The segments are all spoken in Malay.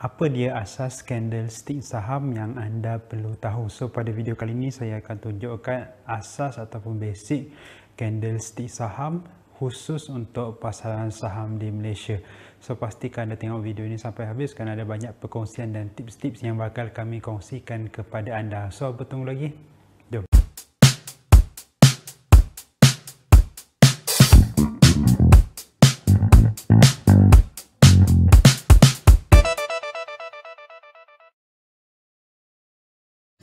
apa dia asas candlestick saham yang anda perlu tahu. So pada video kali ini saya akan tunjukkan asas ataupun basic candlestick saham khusus untuk pasaran saham di Malaysia. So pastikan anda tengok video ini sampai habis kerana ada banyak perkongsian dan tips-tips yang bakal kami kongsikan kepada anda. So bertemu lagi.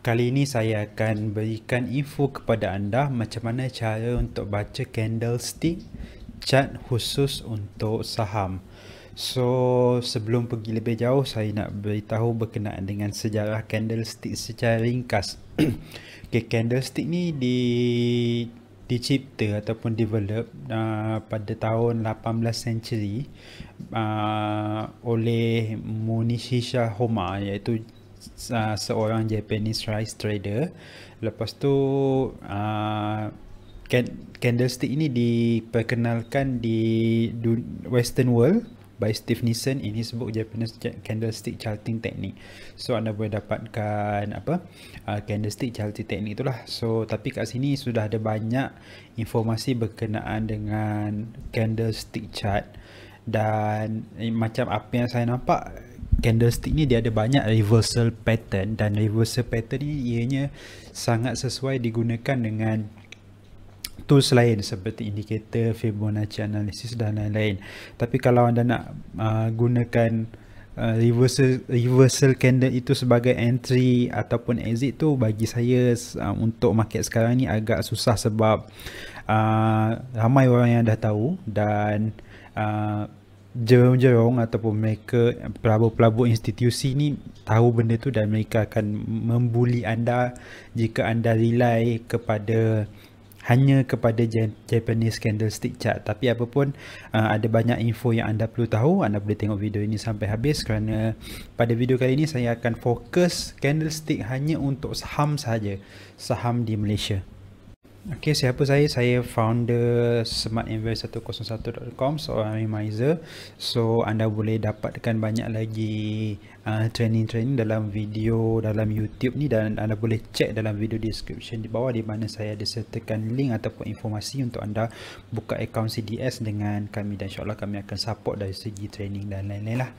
Kali ini saya akan berikan info kepada anda macam mana cara untuk baca candlestick chart khusus untuk saham. So sebelum pergi lebih jauh saya nak beritahu berkenaan dengan sejarah candlestick secara ringkas. okay, candlestick ni di dicipta ataupun develop uh, pada tahun 18 century uh, oleh Munishisha Homa iaitu uh, seorang Japanese rice trader. Lepas tu uh, candlestick ini diperkenalkan di Western World by Steve Nissen in his book Japanese Candlestick Charting Technique. So anda boleh dapatkan apa uh, candlestick charting technique itulah. So tapi kat sini sudah ada banyak informasi berkenaan dengan candlestick chart dan eh, macam apa yang saya nampak candlestick ni dia ada banyak reversal pattern dan reversal pattern ni ianya sangat sesuai digunakan dengan tools lain seperti indikator Fibonacci analysis dan lain-lain. Tapi kalau anda nak uh, gunakan Uh, reversal reversal candle itu sebagai entry ataupun exit tu bagi saya uh, untuk market sekarang ni agak susah sebab uh, ramai orang yang dah tahu dan uh, jerong-jerong ataupun mereka pelabur-pelabur institusi ni tahu benda tu dan mereka akan membuli anda jika anda rely kepada hanya kepada Japanese candlestick chart tapi apapun uh, ada banyak info yang anda perlu tahu anda boleh tengok video ini sampai habis kerana pada video kali ini saya akan fokus candlestick hanya untuk saham sahaja saham di Malaysia Okay, siapa saya? Saya founder smartinvest101.com seorang minimizer. So, anda boleh dapatkan banyak lagi uh, training-training dalam video dalam YouTube ni dan anda boleh check dalam video description di bawah di mana saya ada sertakan link ataupun informasi untuk anda buka akaun CDS dengan kami dan insyaAllah kami akan support dari segi training dan lain-lain lah.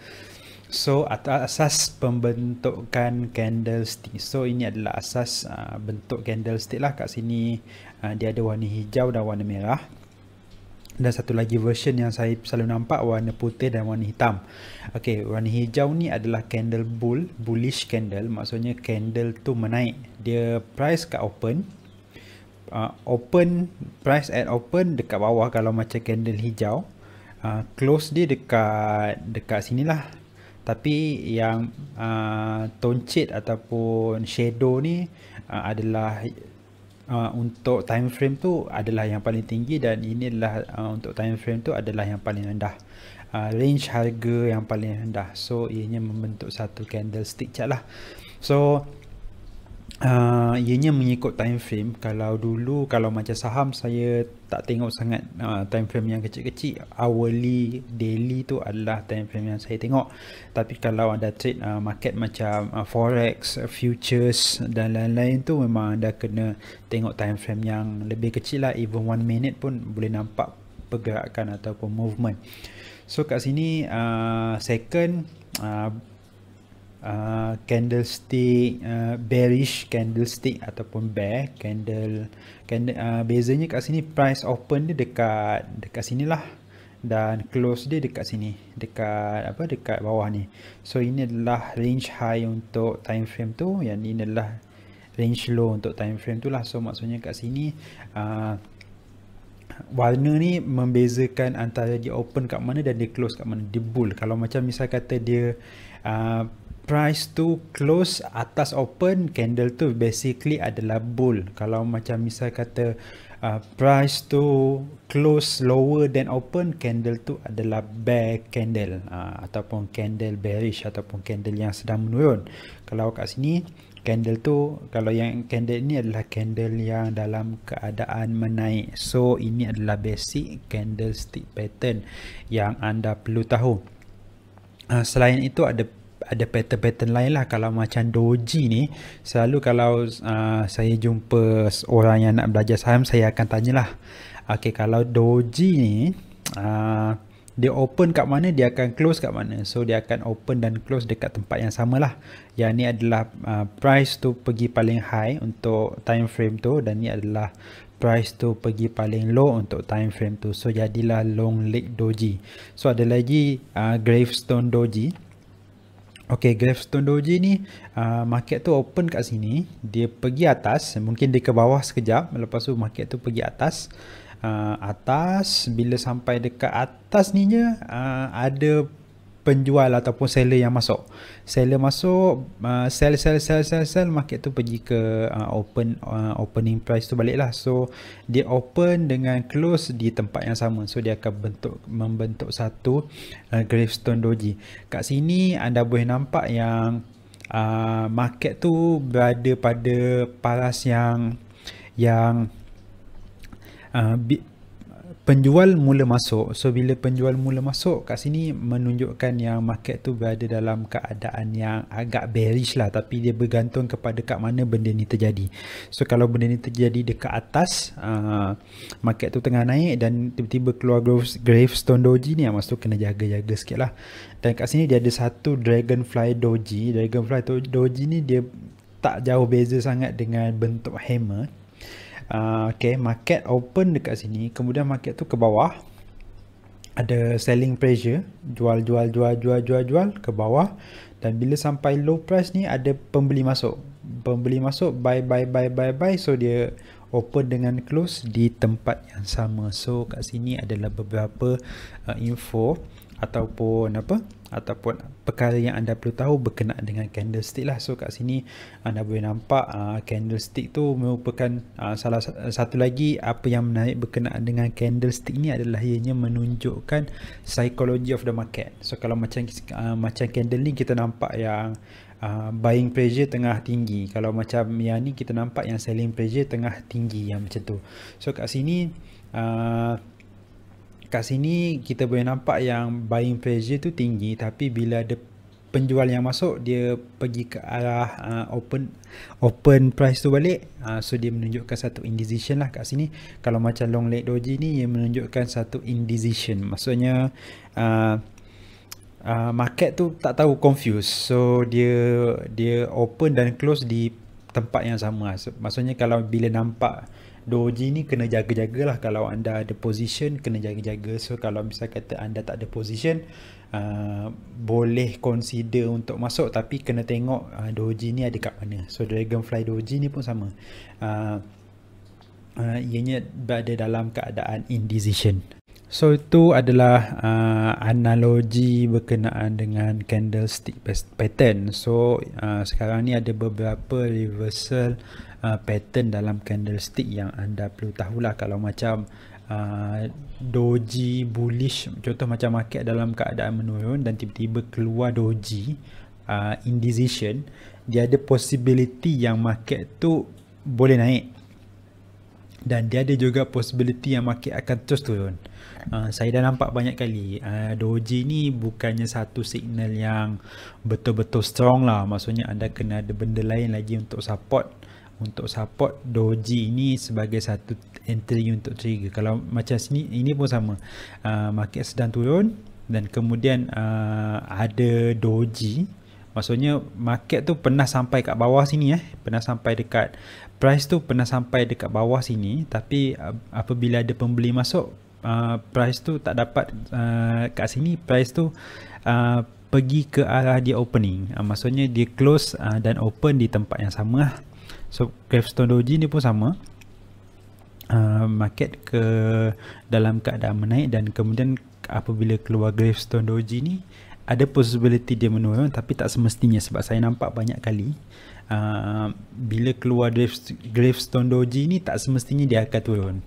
So asas pembentukan candlestick. So ini adalah asas uh, bentuk candlestick lah kat sini. Uh, dia ada warna hijau dan warna merah. Dan satu lagi version yang saya selalu nampak warna putih dan warna hitam. Okey, warna hijau ni adalah candle bull, bullish candle. Maksudnya candle tu menaik. Dia price kat open. Uh, open price at open dekat bawah kalau macam candle hijau. Uh, close dia dekat dekat sini lah tapi yang uh, toncit ataupun shadow ni uh, adalah uh, untuk time frame tu adalah yang paling tinggi dan inilah uh, untuk time frame tu adalah yang paling rendah uh, range harga yang paling rendah so ianya membentuk satu candlestick chart lah so uh, ianya mengikut time frame kalau dulu kalau macam saham saya tak tengok sangat uh, time frame yang kecil-kecil hourly daily tu adalah time frame yang saya tengok tapi kalau anda trade uh, market macam uh, forex futures dan lain-lain tu memang anda kena tengok time frame yang lebih kecil lah even one minute pun boleh nampak pergerakan ataupun movement so kat sini uh, second uh, Ah, candlestick uh, bearish candlestick ataupun bear candle candle uh, bezanya kat sini price open dia dekat dekat sini lah dan close dia dekat sini dekat apa dekat bawah ni so ini adalah range high untuk time frame tu yang ini adalah range low untuk time frame tu lah so maksudnya kat sini uh, warna ni membezakan antara dia open kat mana dan dia close kat mana dia bull kalau macam misal kata dia uh, price tu close atas open candle tu basically adalah bull kalau macam misal kata uh, price tu close lower than open candle tu adalah bear candle uh, ataupun candle bearish ataupun candle yang sedang menurun kalau kat sini candle tu kalau yang candle ni adalah candle yang dalam keadaan menaik so ini adalah basic candlestick pattern yang anda perlu tahu uh, selain itu ada ada pattern-pattern lain lah kalau macam doji ni selalu kalau uh, saya jumpa orang yang nak belajar saham saya akan tanyalah okey kalau doji ni uh, dia open kat mana dia akan close kat mana so dia akan open dan close dekat tempat yang samalah yang ni adalah uh, price tu pergi paling high untuk time frame tu dan ni adalah price tu pergi paling low untuk time frame tu so jadilah long leg doji so ada lagi uh, gravestone doji Okey, Gravestone Doji ni uh, market tu open kat sini. Dia pergi atas, mungkin dia ke bawah sekejap. Lepas tu market tu pergi atas. Uh, atas, bila sampai dekat atas ni je, uh, ada penjual ataupun seller yang masuk. Seller masuk, uh, sell, sell, sell, sell, sell, market tu pergi ke uh, open uh, opening price tu balik lah. So, dia open dengan close di tempat yang sama. So, dia akan bentuk membentuk satu uh, gravestone doji. Kat sini, anda boleh nampak yang uh, market tu berada pada paras yang yang uh, penjual mula masuk so bila penjual mula masuk kat sini menunjukkan yang market tu berada dalam keadaan yang agak bearish lah tapi dia bergantung kepada kat mana benda ni terjadi so kalau benda ni terjadi dekat atas uh, market tu tengah naik dan tiba-tiba keluar gravestone doji ni ah, maksud tu kena jaga-jaga sikit lah dan kat sini dia ada satu dragonfly doji dragonfly doji ni dia tak jauh beza sangat dengan bentuk hammer Ah, okay, market open dekat sini kemudian market tu ke bawah ada selling pressure jual jual jual jual jual jual ke bawah dan bila sampai low price ni ada pembeli masuk pembeli masuk buy buy buy buy buy so dia open dengan close di tempat yang sama so kat sini adalah beberapa uh, info ataupun apa ataupun perkara yang anda perlu tahu berkenaan dengan candlestick lah so kat sini anda boleh nampak uh, candlestick tu merupakan uh, salah satu lagi apa yang menarik berkenaan dengan candlestick ni adalah ianya menunjukkan psychology of the market so kalau macam uh, macam candle ni kita nampak yang Uh, buying pressure tengah tinggi kalau macam yang ni kita nampak yang selling pressure tengah tinggi yang macam tu so kat sini uh, kat sini kita boleh nampak yang buying pressure tu tinggi tapi bila ada penjual yang masuk dia pergi ke arah uh, open open price tu balik uh, so dia menunjukkan satu indecision lah kat sini kalau macam long leg doji ni ia menunjukkan satu indecision maksudnya uh, uh, market tu tak tahu confused so dia dia open dan close di tempat yang sama maksudnya kalau bila nampak Doji ni kena jaga-jagalah kalau anda ada position kena jaga-jaga so kalau misal kata anda tak ada position uh, boleh consider untuk masuk tapi kena tengok uh, Doji ni ada kat mana so Dragonfly Doji ni pun sama uh, uh, ianya berada dalam keadaan indecision So itu adalah uh, analogi berkenaan dengan candlestick pattern. So uh, sekarang ni ada beberapa reversal Uh, pattern dalam candlestick yang anda perlu tahulah kalau macam Uh, doji bullish contoh macam market dalam keadaan menurun dan tiba-tiba keluar doji uh, indecision dia ada possibility yang market tu boleh naik dan dia ada juga possibility yang market akan terus turun uh, saya dah nampak banyak kali uh, doji ni bukannya satu signal yang betul-betul strong lah maksudnya anda kena ada benda lain lagi untuk support untuk support doji ni sebagai satu entry untuk trigger kalau macam sini ini pun sama uh, market sedang turun dan kemudian uh, ada doji maksudnya market tu pernah sampai kat bawah sini eh pernah sampai dekat price tu pernah sampai dekat bawah sini tapi uh, apabila ada pembeli masuk uh, price tu tak dapat uh, kat sini price tu uh, pergi ke arah dia opening uh, maksudnya dia close uh, dan open di tempat yang sama lah. So Gravestone Doji ni pun sama uh, Market ke dalam keadaan menaik dan kemudian apabila keluar Gravestone Doji ni Ada possibility dia menurun tapi tak semestinya sebab saya nampak banyak kali uh, Bila keluar Gravestone Doji ni tak semestinya dia akan turun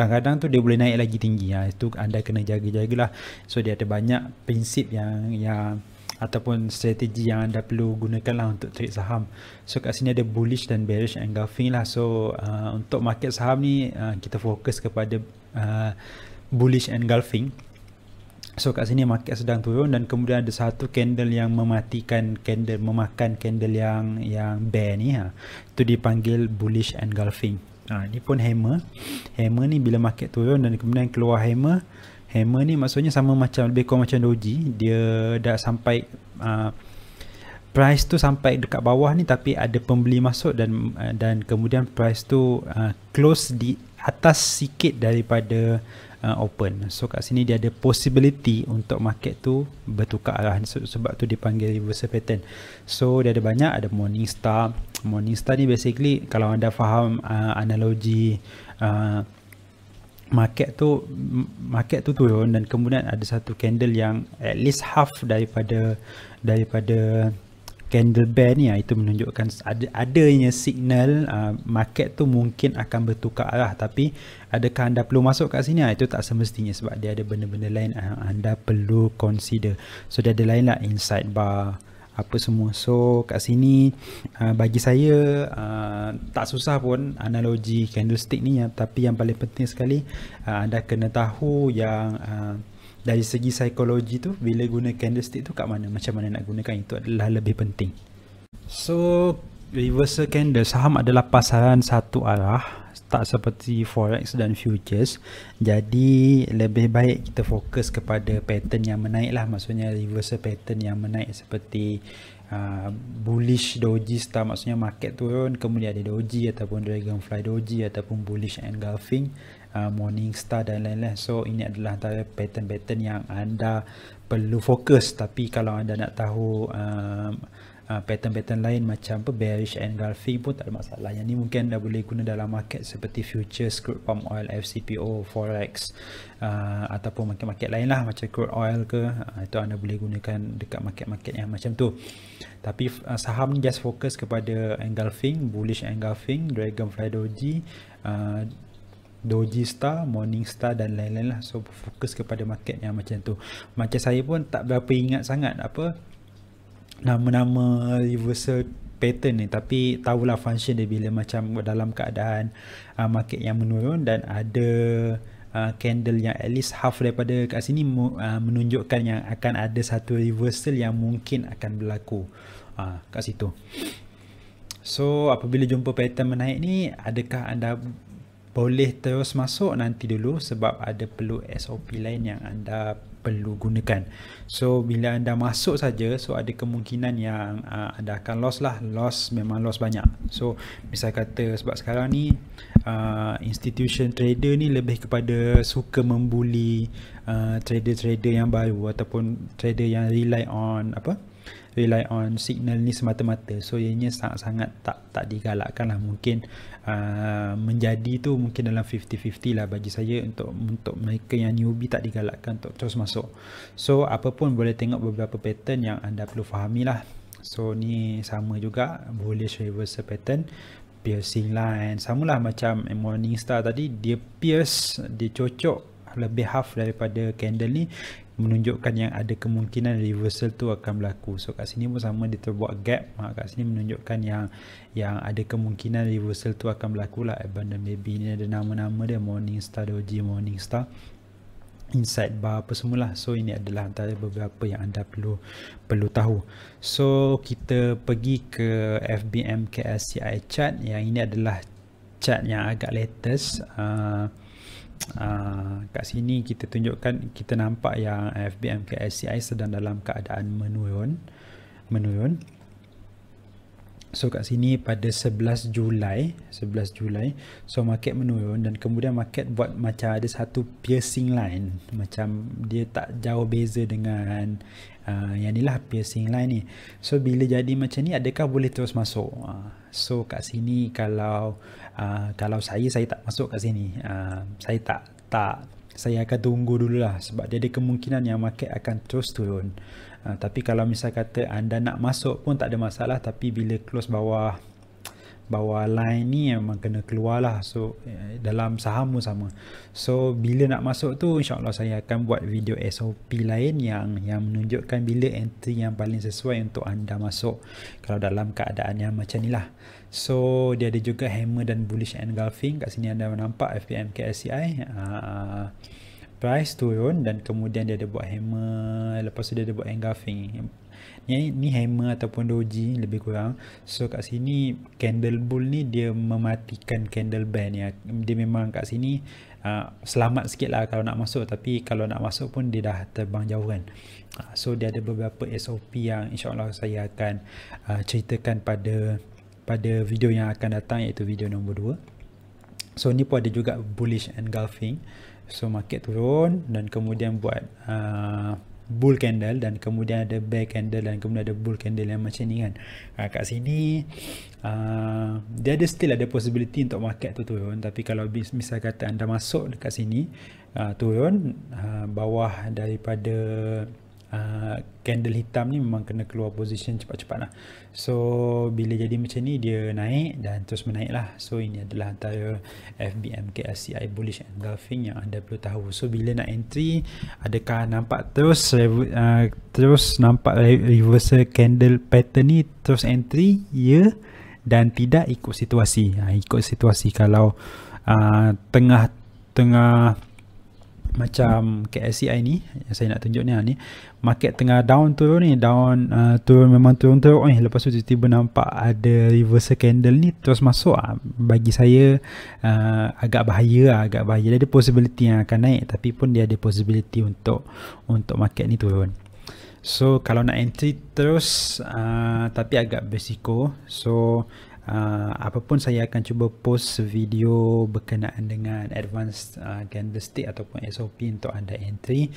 kadang-kadang tu dia boleh naik lagi tinggi ya. itu anda kena jaga-jagalah so dia ada banyak prinsip yang yang ataupun strategi yang anda perlu gunakan lah untuk trade saham. So kat sini ada bullish dan bearish engulfing lah. So uh, untuk market saham ni uh, kita fokus kepada uh, bullish engulfing. So kat sini market sedang turun dan kemudian ada satu candle yang mematikan candle, memakan candle yang yang bear ni. Ha. Itu dipanggil bullish engulfing. Ha, ni pun hammer. Hammer ni bila market turun dan kemudian keluar hammer, Hammer ni maksudnya sama macam lebih kurang macam Doji. Dia dah sampai uh, price tu sampai dekat bawah ni tapi ada pembeli masuk dan uh, dan kemudian price tu uh, close di atas sikit daripada uh, open. So kat sini dia ada possibility untuk market tu bertukar arah sebab tu dipanggil reverse pattern. So dia ada banyak ada morning star. Morning star ni basically kalau anda faham uh, analogi uh, market tu market tu turun dan kemudian ada satu candle yang at least half daripada daripada candle bear, ni ah, itu menunjukkan ada adanya signal uh, market tu mungkin akan bertukar arah tapi adakah anda perlu masuk kat sini ah, itu tak semestinya sebab dia ada benda-benda lain yang anda perlu consider so dia ada lain lah inside bar apa semua so kat sini uh, bagi saya uh, tak susah pun analogi candlestick ni ya, tapi yang paling penting sekali uh, anda kena tahu yang uh, dari segi psikologi tu bila guna candlestick tu kat mana macam mana nak gunakan itu adalah lebih penting so Reversal candle saham adalah pasaran satu arah tak seperti forex dan futures jadi lebih baik kita fokus kepada pattern yang menaik lah maksudnya reverse pattern yang menaik seperti uh, bullish doji star maksudnya market turun kemudian ada doji ataupun dragonfly doji ataupun bullish engulfing Uh, morning star dan lain-lain so ini adalah antara pattern-pattern yang anda perlu fokus tapi kalau anda nak tahu uh, Ah, pattern-pattern lain macam apa bearish engulfing pun tak ada masalah yang ni mungkin dah boleh guna dalam market seperti futures crude palm oil FCPO forex uh, ataupun market-market lain lah macam crude oil ke uh, itu anda boleh gunakan dekat market-market yang macam tu tapi uh, saham just fokus kepada engulfing bullish engulfing dragonfly doji uh, Doji Star, Morning Star dan lain-lain lah. So fokus kepada market yang macam tu. Macam saya pun tak berapa ingat sangat apa nama-nama reversal pattern ni tapi tahulah function dia bila macam dalam keadaan uh, market yang menurun dan ada uh, candle yang at least half daripada kat sini uh, menunjukkan yang akan ada satu reversal yang mungkin akan berlaku uh, kat situ so apabila jumpa pattern menaik ni adakah anda boleh terus masuk nanti dulu sebab ada perlu SOP lain yang anda perlu gunakan. So bila anda masuk saja so ada kemungkinan yang uh, anda akan loss lah. Loss memang loss banyak. So misal kata sebab sekarang ni uh, institution trader ni lebih kepada suka membuli uh, trader-trader yang baru ataupun trader yang rely on apa? Uh, rely on signal ni semata-mata so ianya sangat-sangat tak tak digalakkan lah mungkin uh, menjadi tu mungkin dalam 50-50 lah bagi saya untuk untuk mereka yang newbie tak digalakkan untuk terus masuk so apapun boleh tengok beberapa pattern yang anda perlu fahami lah so ni sama juga bullish reverse pattern piercing line samalah macam morning star tadi dia pierce dia cocok lebih half daripada candle ni menunjukkan yang ada kemungkinan reversal tu akan berlaku so kat sini pun sama dia terbuat gap ha, kat sini menunjukkan yang yang ada kemungkinan reversal tu akan berlaku lah abandon baby ni ada nama-nama dia morning star doji morning star inside bar apa lah. so ini adalah antara beberapa yang anda perlu perlu tahu so kita pergi ke FBM KSCI chart yang ini adalah chart yang agak latest uh, Ah, kat sini kita tunjukkan kita nampak yang FBM ke SCI sedang dalam keadaan menurun menurun So kat sini pada 11 Julai, 11 Julai, so market menurun dan kemudian market buat macam ada satu piercing line. Macam dia tak jauh beza dengan uh, yang lah piercing line ni. So bila jadi macam ni adakah boleh terus masuk? Uh, so kat sini kalau uh, kalau saya saya tak masuk kat sini. Uh, saya tak tak saya akan tunggu dulu lah sebab dia ada kemungkinan yang market akan terus turun. Ah, tapi kalau misalnya kata anda nak masuk pun tak ada masalah tapi bila close bawah bawah line ni memang kena keluar lah so uh, dalam saham pun sama so bila nak masuk tu insyaAllah saya akan buat video SOP lain yang yang menunjukkan bila entry yang paling sesuai untuk anda masuk kalau dalam keadaan yang macam ni lah so dia ada juga hammer dan bullish engulfing kat sini anda nampak FPM KSCI uh, ah, price turun dan kemudian dia ada buat hammer lepas tu dia ada buat engulfing ni, ni hammer ataupun doji lebih kurang so kat sini candle bull ni dia mematikan candle band ya dia memang kat sini uh, selamat sikit lah kalau nak masuk tapi kalau nak masuk pun dia dah terbang jauh kan uh, so dia ada beberapa SOP yang insyaAllah saya akan uh, ceritakan pada pada video yang akan datang iaitu video nombor 2 so ni pun ada juga bullish engulfing So market turun dan kemudian buat uh, bull candle dan kemudian ada bear candle dan kemudian ada bull candle yang macam ni kan. Uh, kat sini uh, dia ada still ada possibility untuk market tu turun tapi kalau misal kata anda masuk dekat sini uh, turun uh, bawah daripada Ah, candle hitam ni memang kena keluar position cepat-cepat lah so bila jadi macam ni dia naik dan terus menaik lah so ini adalah antara FBM KLCI bullish engulfing yang anda perlu tahu so bila nak entry adakah nampak terus uh, terus nampak reversal candle pattern ni terus entry ya yeah. dan tidak ikut situasi ha, ikut situasi kalau uh, tengah tengah macam KSCI ni yang saya nak tunjuk ni ha, ni market tengah down turun ni down uh, turun memang turun turun eh lepas tu tiba-tiba nampak ada reverse candle ni terus masuk ah bagi saya uh, agak bahaya ha, agak bahaya dia ada possibility yang akan naik tapi pun dia ada possibility untuk untuk market ni turun so kalau nak entry terus uh, tapi agak berisiko so uh, ah, apapun saya akan cuba post video berkenaan dengan advanced uh, candlestick ataupun SOP untuk anda entry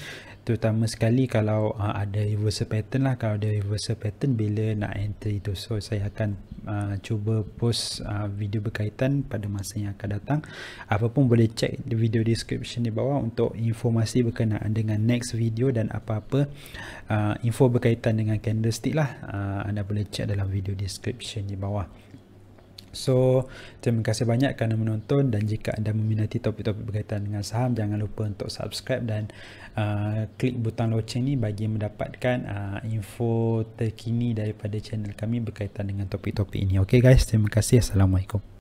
terutama sekali kalau uh, ada reversal pattern lah kalau ada reversal pattern bila nak entry tu so saya akan uh, cuba post uh, video berkaitan pada masa yang akan datang apapun boleh check the video description di bawah untuk informasi berkenaan dengan next video dan apa-apa uh, info berkaitan dengan candlestick lah uh, anda boleh check dalam video description di bawah So, terima kasih banyak kerana menonton dan jika anda meminati topik-topik berkaitan dengan saham, jangan lupa untuk subscribe dan uh, klik butang loceng ni bagi mendapatkan uh, info terkini daripada channel kami berkaitan dengan topik-topik ini. Okay guys, terima kasih. Assalamualaikum.